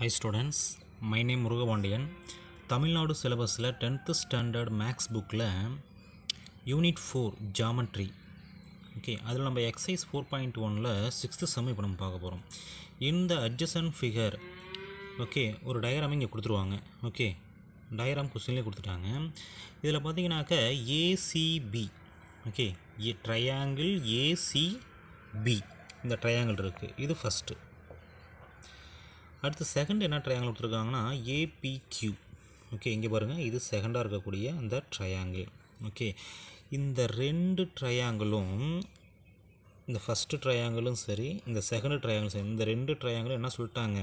high students my name Murugapandian Tamil Nadu சிலபஸில் tenth standard maths புக்கில் unit four geometry okay அதில் நம்ம எக்ஸைஸ் ஃபோர் பாயிண்ட் ஒனில் சிக்ஸ்த்து செம் இப்போ நம்ம பார்க்க போகிறோம் இந்த அட்ஜசன் ஃபிகர் ஓகே ஒரு டயராம் இங்கே கொடுத்துருவாங்க ஓகே டயராம் கொஸ்டின்லேயே கொடுத்துட்டாங்க இதில் பார்த்தீங்கன்னாக்க ACB okay A triangle ACB இந்த ட்ரையாங்கிள் இருக்குது இது ஃபஸ்ட்டு அடுத்து செகண்ட் என்ன ட்ரையாங்கிள் கொடுத்துருக்காங்கன்னா ஏபிக்யூ ஓகே இங்கே பாருங்கள் இது செகண்டாக இருக்கக்கூடிய அந்த ட்ரையாங்கிள் ஓகே இந்த ரெண்டு ட்ரையாங்கிளும் இந்த ஃபஸ்ட்டு ட்ரையாங்கிளும் சரி இந்த செகண்ட் ட்ரையாங்கிளும் சரி இந்த ரெண்டு ட்ரையாங்கிளும் என்ன சொல்லிட்டாங்க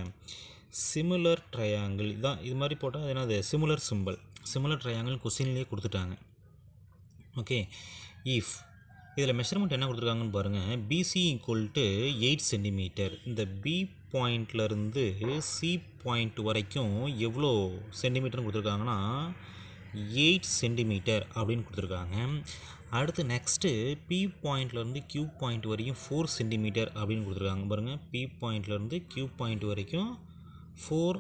சிமிலர் ட்ரையாங்கிள் இதான் இது மாதிரி போட்டால் அது என்னது சிமிலர் சிம்பிள் சிமிலர் ட்ரையாங்கிள் கொஸ்டின்லேயே கொடுத்துட்டாங்க ஓகே இஃப் இதில் மெஷர்மெண்ட் என்ன கொடுத்துருக்காங்கன்னு பாருங்கள் BC equal to eight centimetre இந்த பி பாயிண்ட்லேருந்து சி பாயிண்ட் வரைக்கும் எவ்வளோ சென்டிமீட்டர்னு கொடுத்துருக்காங்கன்னா எயிட் சென்டிமீட்டர் அப்படின்னு கொடுத்துருக்காங்க அடுத்து நெக்ஸ்ட்டு பி பாயிண்ட்லேருந்து கியூ பாயிண்ட் வரைக்கும் ஃபோர் சென்டிமீட்டர் அப்படின்னு கொடுத்துருக்காங்க பாருங்கள் பி பாயிண்ட்லேருந்து கியூ பாயிண்ட் வரைக்கும் ஃபோர்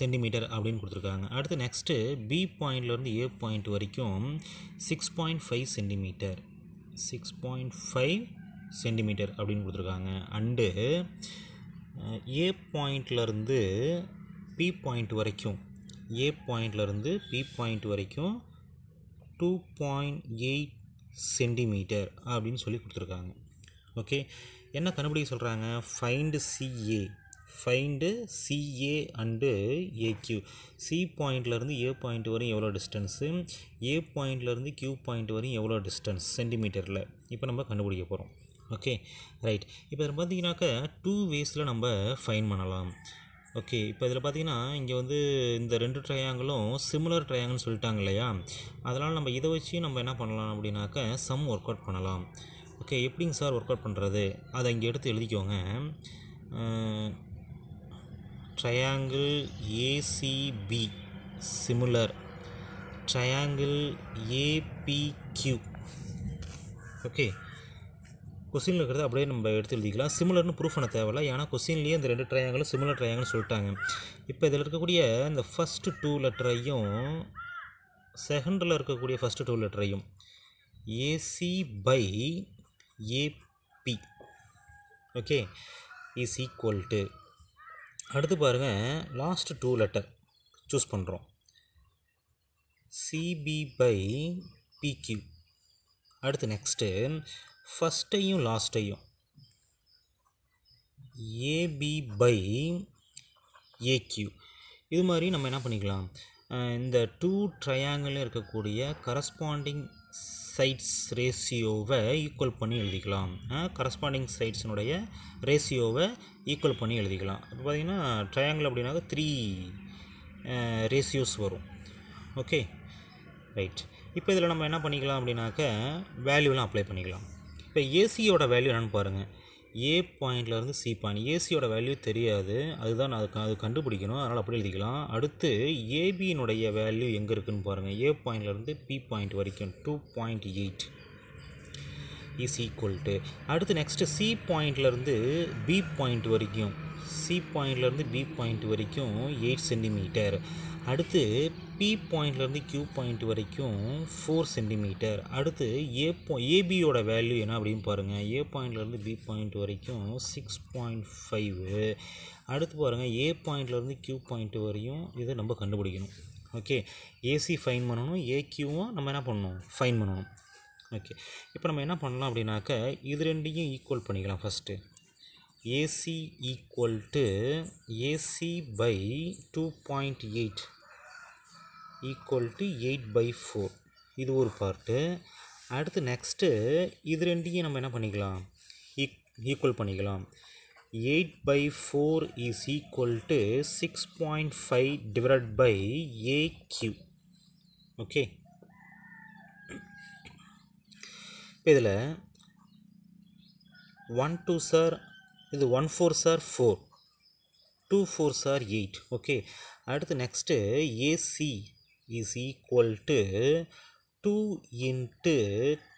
சென்டிமீட்டர் அப்படின்னு கொடுத்துருக்காங்க அடுத்து நெக்ஸ்ட்டு பி பாயிண்ட்லேருந்து ஏ பாயிண்ட் வரைக்கும் six point five centimetre six point five centimetre அப்படின்னு கொடுத்துருக்காங்க அண்டு ஏ பாயிண்ட்லேருந்து பி பாயிண்ட் வரைக்கும் ஏ பாயிண்ட்லேருந்து பி பாயிண்ட் வரைக்கும் டூ பாயிண்ட் எயிட் சென்டிமீட்டர் அப்படின்னு சொல்லி கொடுத்துருக்காங்க ஓகே என்ன கண்டுபிடிக்க சொல்கிறாங்க find CA find CA and AQ C பாயிண்ட்லேருந்து ஏ பாயிண்ட் வரையும் எவ்வளோ டிஸ்டன்ஸு ஏ பாயிண்ட்லேருந்து கியூ பாயிண்ட் வரையும் எவ்வளோ டிஸ்டன்ஸ் சென்டிமீட்டரில் இப்போ நம்ம கண்டுபிடிக்க போகிறோம் ஓகே ரைட் இப்போ இதில் பார்த்தீங்கன்னாக்கா டூ வேஸில் நம்ம ஃபைன் பண்ணலாம் ஓகே இப்போ இதில் பார்த்தீங்கன்னா இங்கே வந்து இந்த ரெண்டு ட்ரையாங்கிளும் சிமிலர் ட்ரையாங்கிள்னு சொல்லிட்டாங்க இல்லையா அதனால் நம்ம இதை வச்சு நம்ம என்ன பண்ணலாம் அப்படின்னாக்கா சம் ஒர்க் அவுட் பண்ணலாம் ஓகே எப்படிங்க சார் ஒர்க் அவுட் பண்ணுறது அதை இங்கே எடுத்து எழுதிக்கோங்க triangle ACB similar triangle APQ okay கொஸ்டினில் இருக்கிறத அப்படியே நம்ம எடுத்து எழுதிக்கலாம் சிமிலர்னு ப்ரூஃப் பண்ண தேவையில்ல ஏன்னா கொஸ்டின்லேயே இந்த ரெண்டு ட்ரையாங்கிளும் சிமிலர் ட்ரையாங்கிள் சொல்லிட்டாங்க இப்போ இதில் இருக்கக்கூடிய இந்த ஃபஸ்ட்டு டூ லெட்டரையும் செகண்டில் இருக்கக்கூடிய ஃபஸ்ட்டு டூ லெட்டரையும் AC by AB okay is equal to அடுத்து பாருங்கள் லாஸ்ட் டூ லெட்டர் சூஸ் பண்ணுறோம் சிபி பை பிக்யூ அடுத்து நெக்ஸ்ட்டு ஃபஸ்ட்டையும் லாஸ்ட்டையும் ஏபி பை ஏக்யூ இது மாதிரி நம்ம என்ன பண்ணிக்கலாம் இந்த டூ ட்ரையாங்கிளில் இருக்கக்கூடிய கரஸ்பாண்டிங் சைட்ஸ் ரேஷியோவை ஈக்குவல் பண்ணி எழுதிக்கலாம் கரஸ்பாண்டிங் சைட்ஸினுடைய ரேஷியோவை ஈக்குவல் பண்ணி எழுதிக்கலாம் இப்போ பார்த்திங்கன்னா ட்ரையாங்கிள் அப்படின்னாக்க த்ரீ ரேஷியோஸ் வரும் ஓகே ரைட் இப்போ இதில் நம்ம என்ன பண்ணிக்கலாம் அப்படின்னாக்க வேல்யூலாம் அப்ளை பண்ணிக்கலாம் இப்போ ஏசியோட வேல்யூ என்னென்னு பாருங்கள் ஏ பாயிண்ட்லேருந்து சி பாயிண்ட் ஏசியோட வேல்யூ தெரியாது அதுதான் அது அது கண்டுபிடிக்கணும் அதனால் அப்படி எழுதிக்கலாம் அடுத்து ஏபியினுடைய வேல்யூ எங்கே இருக்குதுன்னு பாருங்கள் ஏ பாயிண்ட்லேருந்து பி பாயிண்ட் வரைக்கும் two point eight is equal to அடுத்து நெக்ஸ்ட்டு சி பாயிண்ட்லேருந்து பி பாயிண்ட் வரைக்கும் சி பாயிண்ட்லேருந்து பி பாயிண்ட் வரைக்கும் எயிட் சென்டிமீட்டர் அடுத்து பி பாயிண்ட்லேருந்து கியூ பாயிண்ட் வரைக்கும் ஃபோர் சென்டிமீட்டர் அடுத்து ஏ பா ஏபியோட வேல்யூ என்ன அப்படின்னு பாருங்கள் ஏ பாயிண்ட்லேருந்து பி பாயிண்ட் வரைக்கும் சிக்ஸ் பாயிண்ட் ஃபைவ் அடுத்து பாருங்கள் ஏ பாயிண்ட்லேருந்து கியூ பாயிண்ட் வரையும் இதை நம்ம கண்டுபிடிக்கணும் ஓகே ஏசி ஃபைன் பண்ணணும் ஏக்யூவும் நம்ம என்ன பண்ணணும் ஃபைன் பண்ணணும் ஓகே இப்போ நம்ம என்ன பண்ணலாம் அப்படின்னாக்க இது ரெண்டையும் ஈக்குவல் பண்ணிக்கலாம் first AC equal to AC by two point eight equal to eight by four இது ஒரு பார்ட்டு அடுத்து நெக்ஸ்ட்டு இது ரெண்டையும் நம்ம என்ன பண்ணிக்கலாம் ஈக் e-, ஈக்குவல் பண்ணிக்கலாம் eight by four is equal to six point five divide by A Q okay இப்போ இதில் ஒன் டூ சார் இது one four are four two four are eight okay அடுத்து next AC is two into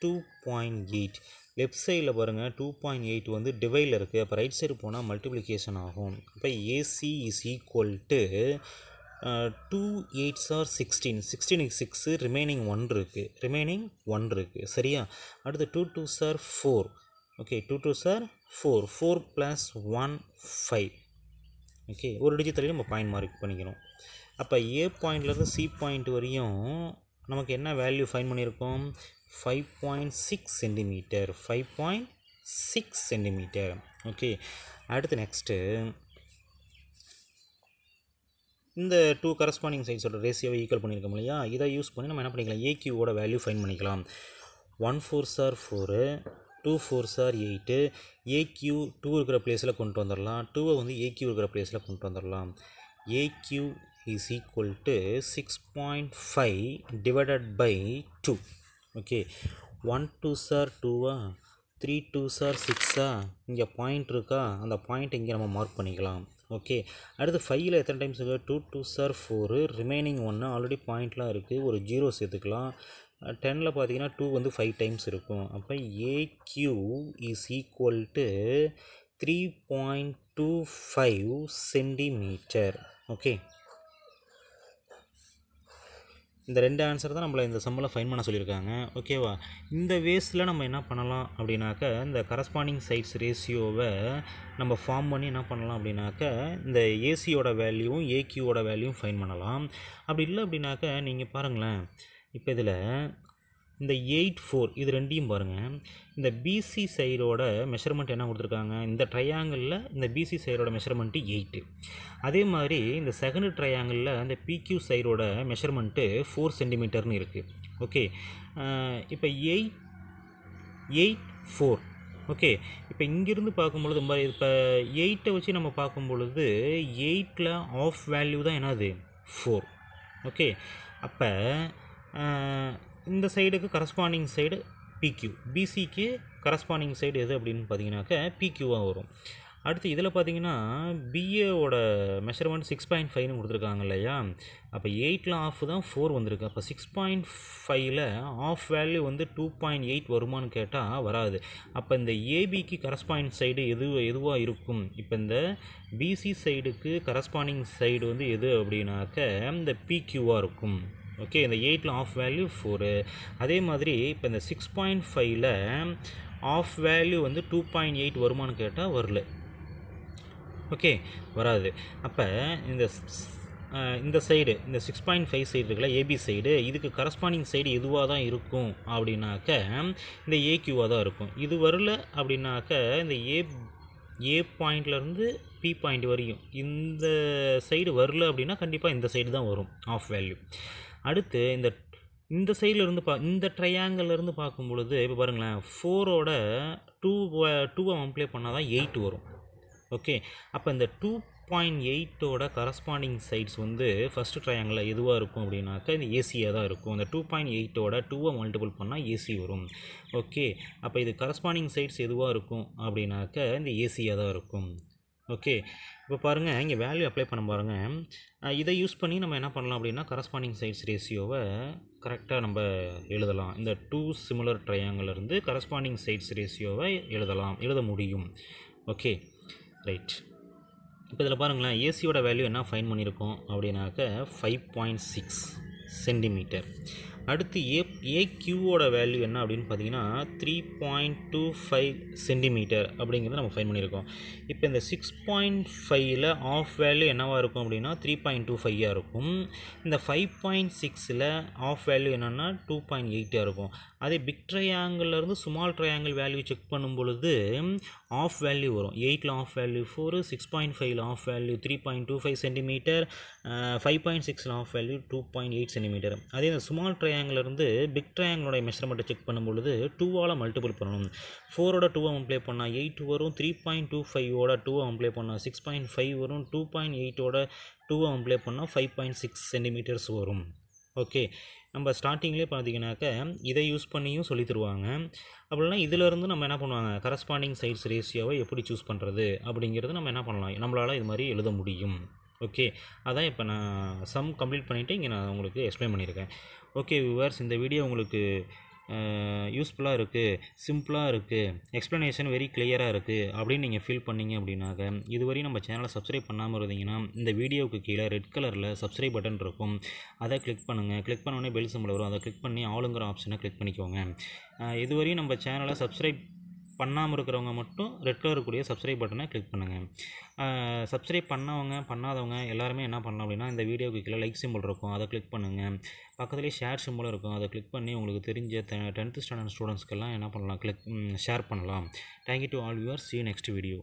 two point eight left சைடில் பாருங்கள் two point eight வந்து டிவைடில் இருக்குது அப்போ right side போனால் மல்டிப்ளிகேஷன் ஆகும் இப்போ AC is equal to two eights are sixteen சிக்ஸ்டீனுக்கு சிக்ஸு ரிமைனிங் ஒன் இருக்குது ரிமைனிங் ஒன் இருக்குது சரியா அடுத்து டூ டூ சார் ஃபோர் ஓகே டூ டூ சார் four four plus one five okay ஒரு டிஜிட் நம்ம பாயிண்ட் மார்க் பண்ணிக்கணும் அப்போ ஏ பாயிண்ட்லேருந்து சி பாயிண்ட் வரையும் நமக்கு என்ன வேல்யூ ஃபைன் பண்ணியிருக்கோம் five point six centimetre five point six centimetre okay அடுத்து நெக்ஸ்ட்டு இந்த டூ கரஸ்பாண்டிங் சைஸோட ரேசியோவை ஈக்குவல் பண்ணியிருக்கோம் இல்லையா இதை யூஸ் பண்ணி நம்ம என்ன பண்ணிக்கலாம் ஏக்யூவோட வேல்யூ ஃபைன் பண்ணிக்கலாம் one four are four two four are eight AQ two இருக்கிற பிளேஸில் கொண்டு வந்துடலாம் டூவை வந்து ஏக்யூ இருக்கிற பிளேஸில் கொண்டு வந்துடலாம் AQ is equal to 6.5 divided by 2 okay 1 2 are டூவா த்ரீ டூ சார் சிக்ஸா இங்கே பாயிண்ட் இருக்கா அந்த பாயிண்ட் இங்கே நம்ம மார்க் பண்ணிக்கலாம் ஓகே அடுத்து ஃபைவ்ல எத்தனை டைம்ஸ் இருக்குது two two are four remaining ஒன்று ஆல்ரெடி பாயிண்ட்லாம் இருக்குது ஒரு ஜீரோ சேர்த்துக்கலாம் டெனில் பார்த்தீங்கன்னா டூ வந்து ஃபைவ் டைம்ஸ் இருக்கும் அப்போ AQ Q is equal to three point two five centimetre okay இந்த ரெண்டு ஆன்சர் தான் நம்மளை இந்த சம்மில் ஃபைன் பண்ண சொல்லியிருக்காங்க ஓகேவா இந்த வேஸில் நம்ம என்ன பண்ணலாம் அப்படின்னாக்க இந்த கரஸ்பாண்டிங் சைட்ஸ் ரேஷியோவை நம்ம ஃபார்ம் பண்ணி என்ன பண்ணலாம் அப்படின்னாக்க இந்த ஏசியோட வேல்யூவும் ஏக்யூவோட வேல்யூவும் ஃபைன் பண்ணலாம் அப்படி இல்லை அப்படின்னாக்க நீங்கள் பாருங்களேன் இப்போ இதில் இந்த எயிட் ஃபோர் இது ரெண்டையும் பாருங்கள் இந்த பிசி சைடோட மெஷர்மெண்ட் என்ன கொடுத்துருக்காங்க இந்த ட்ரையாங்கிளில் இந்த பிசி சைடோட மெஷர்மெண்ட்டு எயிட்டு அதே மாதிரி இந்த செகண்ட் ட்ரையாங்கிளில் இந்த பிக்யூ சைடோட மெஷர்மெண்ட்டு ஃபோர் சென்டிமீட்டர்னு இருக்குது ஓகே இப்போ எயிட் எயிட் ஃபோர் ஓகே இப்போ இங்கேருந்து பார்க்கும்பொழுது மாதிரி இப்போ எயிட்டை வச்சு நம்ம பார்க்கும் பொழுது எயிட்டில் ஆஃப் வேல்யூ தான் என்னது ஃபோர் ஓகே அப்போ இந்த சைடுக்கு கரஸ்பாண்டிங் சைடு பிக்யூ பிசிக்கு கரஸ்பாண்டிங் சைடு எது அப்படின்னு பார்த்தீங்கன்னாக்க பிக்யூவாக வரும் அடுத்து இதில் பார்த்தீங்கன்னா பிஏவோட மெஷர்மெண்ட் சிக்ஸ் பாயிண்ட் ஃபைவ்னு கொடுத்துருக்காங்க இல்லையா அப்போ எயிட்டில் ஆஃப் தான் ஃபோர் வந்திருக்கு அப்போ சிக்ஸ் பாயிண்ட் ஃபைவ்ல ஆஃப் வேல்யூ வந்து டூ பாயிண்ட் எயிட் வருமானு கேட்டால் வராது அப்போ இந்த ஏபிக்கு கரஸ்பாண்டிங் சைடு எது எதுவாக இருக்கும் இப்போ இந்த பிசி சைடுக்கு கரஸ்பாண்டிங் சைடு வந்து எது அப்படின்னாக்க இந்த பிக்யூவாக இருக்கும் ஓகே இந்த எயிட்டில் ஆஃப் வேல்யூ ஃபோரு அதே மாதிரி இப்போ இந்த சிக்ஸ் பாயிண்ட் ஃபைவ்ல ஆஃப் வேல்யூ வந்து டூ பாயிண்ட் எயிட் வருமானு கேட்டால் வரல ஓகே வராது அப்போ இந்த இந்த சைடு இந்த சிக்ஸ் பாயிண்ட் ஃபைவ் சைடு இருக்குல்ல ஏபி சைடு இதுக்கு கரஸ்பாண்டிங் சைடு எதுவாக தான் இருக்கும் அப்படின்னாக்க இந்த ஏக்யூவாக தான் இருக்கும் இது வரல அப்படின்னாக்க இந்த ஏ ஏ பாயிண்ட்லேருந்து பி பாயிண்ட் வரையும் இந்த சைடு வரல அப்படின்னா கண்டிப்பாக இந்த சைடு தான் வரும் ஆஃப் வேல்யூ அடுத்து இந்த இந்த சைட்லேருந்து பா இந்த ட்ரையாங்கிள்லேருந்து பார்க்கும் பொழுது இப்போ பாருங்களேன் ஃபோரோட டூ டூவை மம்ப்ளே பண்ணால் தான் எயிட் வரும் ஓகே அப்போ இந்த டூ பாயிண்ட் எயிட்டோட கரஸ்பாண்டிங் சைட்ஸ் வந்து ஃபஸ்ட்டு ட்ரையாங்கில் எதுவாக இருக்கும் அப்படின்னாக்கா இந்த ஏசியாக தான் இருக்கும் அந்த டூ பாயிண்ட் எயிட்டோட டூவை மல்டிபிள் பண்ணால் ஏசி வரும் ஓகே அப்போ இது கரஸ்பாண்டிங் சைட்ஸ் எதுவாக இருக்கும் அப்படின்னாக்க இந்த ஏசியாக தான் இருக்கும் ஓகே இப்போ பாருங்கள் இங்கே வேல்யூ அப்ளை பண்ண பாருங்கள் இதை யூஸ் பண்ணி நம்ம என்ன பண்ணலாம் அப்படின்னா கரஸ்பாண்டிங் சைட்ஸ் ரேஷியோவை கரெக்டாக நம்ம எழுதலாம் இந்த டூ சிமிலர் ட்ரையாங்கிலிருந்து கரஸ்பாண்டிங் சைட்ஸ் ரேஷியோவை எழுதலாம் எழுத முடியும் ஓகே ரைட் இப்போ இதில் பாருங்களேன் ஏசியோட வேல்யூ என்ன ஃபைன் பண்ணியிருக்கோம் அப்படின்னாக்க ஃபைவ் பாயிண்ட் சிக்ஸ் சென்டிமீட்டர் அடுத்து ஏ ஏக்யூவோட வேல்யூ என்ன அப்படின்னு பார்த்தீங்கன்னா three point two five centimetre அப்படிங்கிறத நம்ம ஃபைன் பண்ணியிருக்கோம் இப்போ இந்த சிக்ஸ் பாயிண்ட் ஃபைவ்ல ஆஃப் வேல்யூ என்னவாக இருக்கும் அப்படின்னா த்ரீ பாயிண்ட் டூ ஃபைவாக இருக்கும் இந்த ஃபைவ் பாயிண்ட் சிக்ஸில் ஆஃப் வேல்யூ என்னென்னா டூ பாயிண்ட் எயிட்டாக இருக்கும் அதே பிக் ட்ரையாங்கிலருந்து சுமால் ட்ரையாங்கிள் வேல்யூ செக் பண்ணும் பொழுது ஆஃப் வேல்யூ வரும் எயிட்டில் half value four six point ஃபைவ்ல half value three point two five centimetre five point சிக்ஸில் half value two point eight centimetre அதே இந்த சுமால் ட்ரை ட்ரையாங்கிலிருந்து பிக் ட்ரையாங்கிலோடைய மெஷர்மெண்ட்டை செக் பண்ணும்பொழுது டூவால் மல்டிபிள் பண்ணணும் ஃபோரோட டூவை அம்ப்ளே பண்ணால் எயிட் வரும் த்ரீ பாயிண்ட் டூ ஃபைவோட டூவை அம்ப்ளே பண்ணால் சிக்ஸ் பாயிண்ட் ஃபைவ் வரும் டூ பாயிண்ட் எயிட்டோட டூவை அம்ப்ளே பண்ணால் ஃபைவ் பாயிண்ட் சிக்ஸ் சென்டிமீட்டர்ஸ் வரும் ஓகே நம்ம ஸ்டார்டிங்லேயே பார்த்தீங்கன்னாக்க இதை யூஸ் பண்ணியும் சொல்லி தருவாங்க அப்படின்னா இதிலேருந்து நம்ம என்ன பண்ணுவாங்க கரஸ்பாண்டிங் சைட்ஸ் ரேஷியோவை எப்படி சூஸ் பண்ணுறது அப்படிங்கிறது நம்ம என்ன பண்ணலாம் நம்மளால் இது மாதிரி எழுத முடியும் ஓகே அதான் இப்போ நான் சம் கம்ப்ளீட் பண்ணிவிட்டு இங்கே நான் உங்களுக்கு எக்ஸ்பிளைன் பண்ணியிருக்கேன் ஓகே வியூவர்ஸ் இந்த வீடியோ உங்களுக்கு யூஸ்ஃபுல்லாக இருக்குது சிம்பிளாக இருக்குது எக்ஸ்ப்ளனேஷன் வெரி கிளியராக இருக்குது அப்படின்னு நீங்கள் ஃபீல் பண்ணிங்க அப்படின்னாக்க இதுவரையும் நம்ம சேனலை சப்ஸ்கிரைப் பண்ணாமல் இருந்தீங்கன்னா இந்த வீடியோவுக்கு கீழே ரெட் கலரில் சப்ஸ்கிரைப் பட்டன் இருக்கும் அதை கிளிக் பண்ணுங்கள் கிளிக் பண்ணோடனே பெல் சிம்பிள் வரும் அதை கிளிக் பண்ணி ஆளுங்கிற ஆப்ஷனை கிளிக் பண்ணிக்கோங்க இதுவரையும் நம்ம சேனலை சப்ஸ்கிரைப் பண்ணாமல் இருக்கிறவங்க மட்டும் ரெட் கலர் கூடிய சப்ஸ்கிரைப் பட்டனை கிளிக் பண்ணுங்கள் சப்ஸ்கிரைப் பண்ணவங்க பண்ணாதவங்க எல்லாருமே என்ன பண்ணலாம் அப்படின்னா இந்த வீடியோக்கு கீழே லைக் சிம்பிள் இருக்கும் அதை கிளிக் பண்ணுங்கள் பக்கத்துலேயே ஷேர் சிம்பிள் இருக்கும் அதை கிளிக் பண்ணி உங்களுக்கு தெரிஞ்ச டென்த்து ஸ்டாண்டர்ட் ஸ்டூடெண்ட்ஸ்க்கெல்லாம் என்ன பண்ணலாம் கிளிக் ஷேர் பண்ணலாம் thank you to all you are see next video